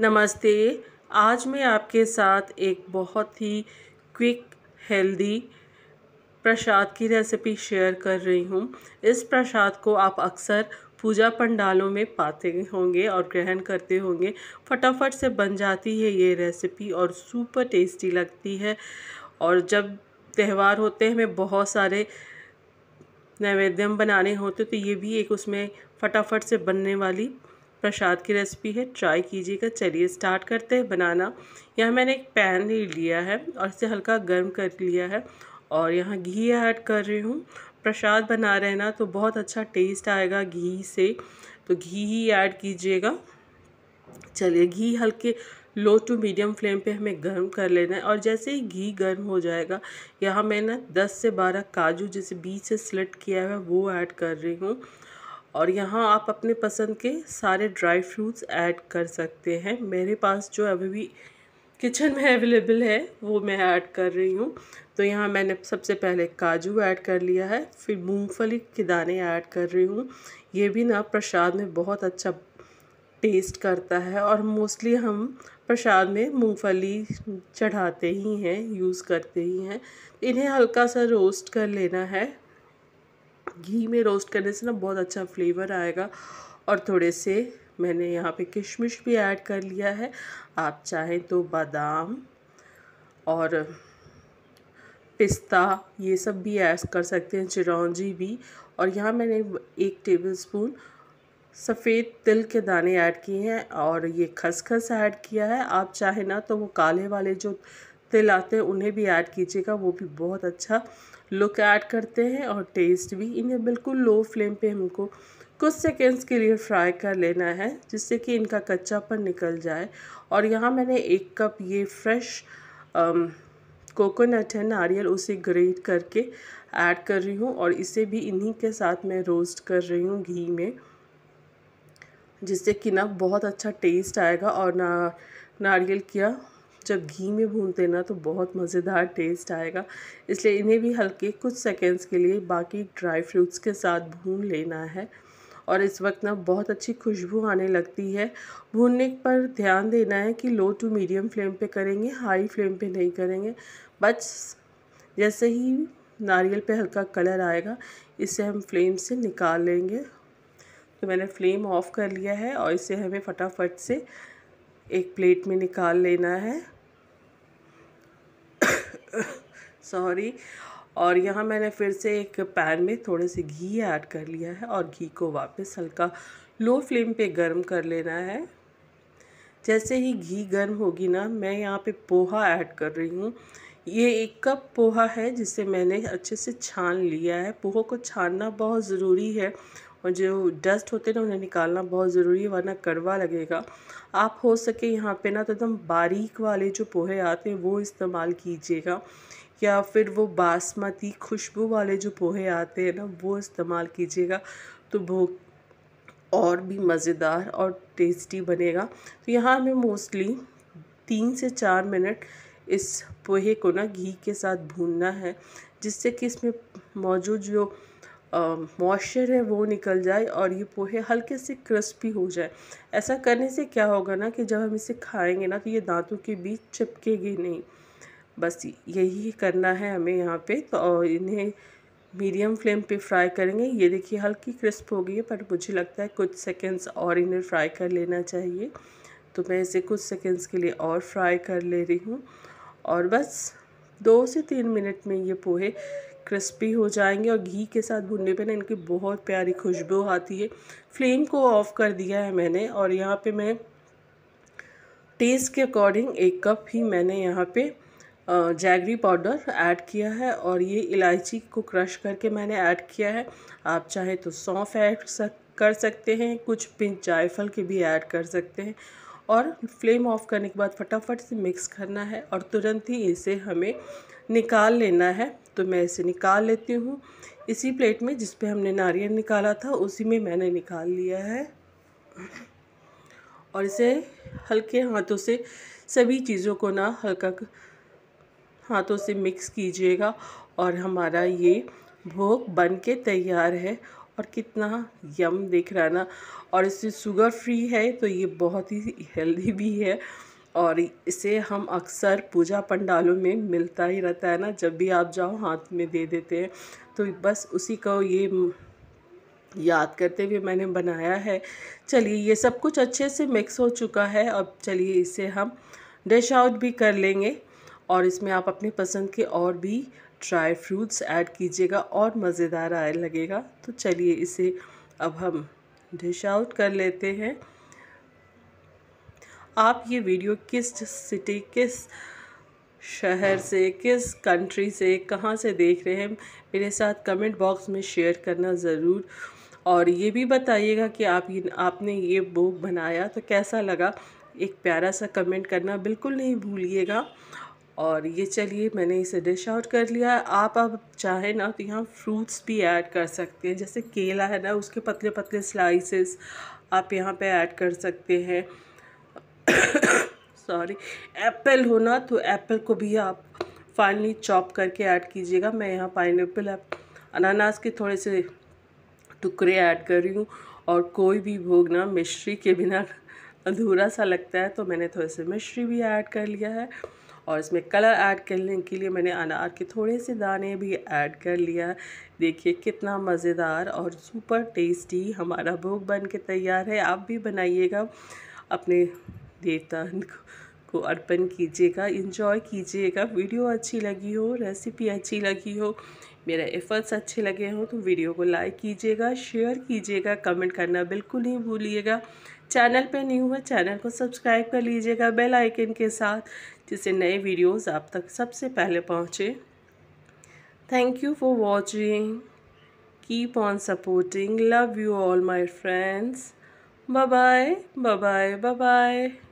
नमस्ते आज मैं आपके साथ एक बहुत ही क्विक हेल्दी प्रसाद की रेसिपी शेयर कर रही हूँ इस प्रसाद को आप अक्सर पूजा पंडालों में पाते होंगे और ग्रहण करते होंगे फटाफट से बन जाती है ये रेसिपी और सुपर टेस्टी लगती है और जब त्यौहार होते हैं हमें बहुत सारे नैवेद्यम बनाने होते तो ये भी एक उसमें फटाफट से बनने वाली प्रसाद की रेसिपी है ट्राई कीजिएगा चलिए स्टार्ट करते हैं बनाना यहाँ मैंने एक पैन ले लिया है और इसे हल्का गर्म कर लिया है और यहाँ घी ऐड कर रही हूँ प्रसाद बना रहे ना तो बहुत अच्छा टेस्ट आएगा घी से तो घी ही ऐड कीजिएगा चलिए घी हल्के लो टू मीडियम फ्लेम पे हमें गर्म कर लेना है और जैसे ही घी गर्म हो जाएगा यहाँ मैं ना 10 से 12 काजू जैसे बीच से स्लट किया हुआ वो ऐड कर रही हूँ और यहाँ आप अपने पसंद के सारे ड्राई फ्रूट्स ऐड कर सकते हैं मेरे पास जो अभी भी किचन में अवेलेबल है वो मैं ऐड कर रही हूँ तो यहाँ मैंने सबसे पहले काजू ऐड कर लिया है फिर मूंगफली के दाने ऐड कर रही हूँ ये भी ना प्रसाद में बहुत अच्छा टेस्ट करता है और मोस्टली हम प्रसाद में मूंगफली चढ़ाते ही हैं यूज़ करते ही हैं इन्हें हल्का सा रोस्ट कर लेना है घी में रोस्ट करने से ना बहुत अच्छा फ्लेवर आएगा और थोड़े से मैंने यहाँ पे किशमिश भी ऐड कर लिया है आप चाहें तो बादाम और पिस्ता ये सब भी ऐड कर सकते हैं चिरौंजी भी और यहाँ मैंने एक टेबल स्पून सफ़ेद तिल के दाने ऐड किए हैं और ये खसखस ऐड किया है आप चाहें ना तो वो काले वाले जो तिल आते हैं उन्हें भी ऐड कीजिएगा वो भी बहुत अच्छा लुक ऐड करते हैं और टेस्ट भी इन्हें बिल्कुल लो फ्लेम पे हमको कुछ सेकेंड्स के लिए फ्राई कर लेना है जिससे कि इनका कच्चापन निकल जाए और यहाँ मैंने एक कप ये फ्रेश कोकोनट um, है नारियल उसे ग्रेट करके ऐड कर रही हूँ और इसे भी इन्हीं के साथ मैं रोस्ट कर रही हूँ घी में जिससे कि ना बहुत अच्छा टेस्ट आएगा और ना नारियल किया जब घी में भूनते ना तो बहुत मज़ेदार टेस्ट आएगा इसलिए इन्हें भी हल्के कुछ सेकेंड्स के लिए बाकी ड्राई फ्रूट्स के साथ भून लेना है और इस वक्त ना बहुत अच्छी खुशबू आने लगती है भूनने पर ध्यान देना है कि लो टू मीडियम फ्लेम पे करेंगे हाई फ्लेम पे नहीं करेंगे बस जैसे ही नारियल पे हल्का कलर आएगा इसे हम फ्लेम से निकाल लेंगे तो मैंने फ्लेम ऑफ़ कर लिया है और इसे हमें फटाफट से एक प्लेट में निकाल लेना है सॉरी और यहाँ मैंने फिर से एक पैन में थोड़े से घी ऐड कर लिया है और घी को वापस हल्का लो फ्लेम पे गर्म कर लेना है जैसे ही घी गर्म होगी ना मैं यहाँ पे पोहा ऐड कर रही हूँ ये एक कप पोहा है जिसे मैंने अच्छे से छान लिया है पोहा को छानना बहुत ज़रूरी है और जो डस्ट होते हैं ना उन्हें निकालना बहुत ज़रूरी है वरना कड़वा लगेगा आप हो सके यहाँ पे ना तो एकदम बारीक वाले जो पोहे आते हैं वो इस्तेमाल कीजिएगा या फिर वो बासमती खुशबू वाले जो पोहे आते हैं ना वो इस्तेमाल कीजिएगा तो वो और भी मज़ेदार और टेस्टी बनेगा तो यहाँ मैं मोस्टली तीन से चार मिनट इस पोहे को ना घी के साथ भूनना है जिससे कि इसमें मौजूद जो मॉइस्चर है वो निकल जाए और ये पोहे हल्के से क्रिस्पी हो जाए ऐसा करने से क्या होगा ना कि जब हम इसे खाएंगे ना तो ये दांतों के बीच चिपकेगी नहीं बस यही करना है हमें यहाँ पे तो इन्हें मीडियम फ्लेम पे फ्राई करेंगे ये देखिए हल्की क्रिस्प हो गई है पर मुझे लगता है कुछ सेकेंड्स और इन्हें फ्राई कर लेना चाहिए तो मैं इसे कुछ सेकेंड्स के लिए और फ्राई कर ले रही हूँ और बस दो से तीन मिनट में ये पोहे क्रिस्पी हो जाएंगे और घी के साथ भुनने पे ना इनकी बहुत प्यारी खुशबू आती है फ्लेम को ऑफ़ कर दिया है मैंने और यहाँ पे मैं टेस्ट के अकॉर्डिंग एक कप ही मैंने यहाँ पे जैगरी पाउडर ऐड किया है और ये इलायची को क्रश करके मैंने ऐड किया है आप चाहें तो सौंफ ऐड कर सकते हैं कुछ पिंच जायफल के भी ऐड कर सकते हैं और फ्लेम ऑफ करने के बाद फटाफट से मिक्स करना है और तुरंत ही इसे हमें निकाल लेना है तो मैं इसे निकाल लेती हूँ इसी प्लेट में जिस पे हमने नारियल निकाला था उसी में मैंने निकाल लिया है और इसे हल्के हाथों से सभी चीज़ों को ना हल्का हाथों से मिक्स कीजिएगा और हमारा ये भोग बन के तैयार है और कितना यम दिख रहा ना और इससे शुगर फ्री है तो ये बहुत ही हेल्दी भी है और इसे हम अक्सर पूजा पंडालों में मिलता ही रहता है ना जब भी आप जाओ हाथ में दे देते हैं तो बस उसी को ये याद करते हुए मैंने बनाया है चलिए ये सब कुछ अच्छे से मिक्स हो चुका है अब चलिए इसे हम डिश आउट भी कर लेंगे और इसमें आप अपने पसंद के और भी ड्राई फ्रूट्स ऐड कीजिएगा और मज़ेदार आए लगेगा तो चलिए इसे अब हम डिश आउट कर लेते हैं आप ये वीडियो किस सिटी किस शहर से किस कंट्री से कहाँ से देख रहे हैं मेरे साथ कमेंट बॉक्स में शेयर करना ज़रूर और ये भी बताइएगा कि आप ये आपने ये बुक बनाया तो कैसा लगा एक प्यारा सा कमेंट करना बिल्कुल नहीं भूलिएगा और ये चलिए मैंने इसे डिश आउट कर लिया आप अब चाहे ना तो यहाँ फ्रूट्स भी ऐड कर सकते हैं जैसे केला है ना उसके पतले पतले स्लाइसेस आप यहाँ पे ऐड कर सकते हैं सॉरी एप्पल हो ना तो एप्पल को भी आप फाइनली चॉप करके ऐड कीजिएगा मैं यहाँ पाइन एप्पल अनानास के थोड़े से टुकड़े ऐड कर रही हूँ और कोई भी भोग ना मिश्री के बिना अधूरा सा लगता है तो मैंने थोड़े से मिश्री भी ऐड कर लिया है और इसमें कलर ऐड करने के लिए मैंने अनार के थोड़े से दाने भी ऐड कर लिया देखिए कितना मज़ेदार और सुपर टेस्टी हमारा भोग बन के तैयार है आप भी बनाइएगा अपने देवता को अर्पण कीजिएगा इंजॉय कीजिएगा वीडियो अच्छी लगी हो रेसिपी अच्छी लगी हो मेरा एफर्ट्स अच्छे लगे हों तो वीडियो को लाइक कीजिएगा शेयर कीजिएगा कमेंट करना बिल्कुल नहीं भूलिएगा चैनल पे नहीं हुआ चैनल को सब्सक्राइब कर लीजिएगा बेल आइकन के साथ जिससे नए वीडियोस आप तक सबसे पहले पहुँचे thank you for watching keep on supporting love you all my friends bye bye bye bye